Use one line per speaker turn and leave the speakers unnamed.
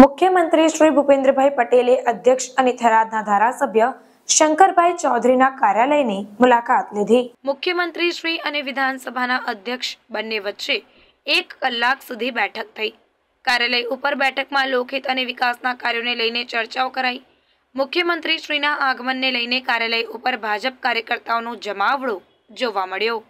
મુખ્યમંત્રી શ્રી ભૂપેન્દ્રભાઈ પટેલે અધ્યક્ષ અને થરાદના ધારાસભ્ય શંકરભાઈ ચૌધરીના કાર્યાલયની મુલાકાત લીધી મુખ્યમંત્રી શ્રી અને વિધાનસભાના અધ્યક્ષ બંને વચ્ચે એક કલાક સુધી બેઠક થઈ કાર્યાલય ઉપર બેઠકમાં લોકહિત અને વિકાસના કાર્યોને લઈને ચર્ચાઓ કરાઈ મુખ્યમંત્રી શ્રીના આગમનને લઈને કાર્યાલય ઉપર ભાજપ કાર્યકર્તાઓનો જમાવડો જોવા મળ્યો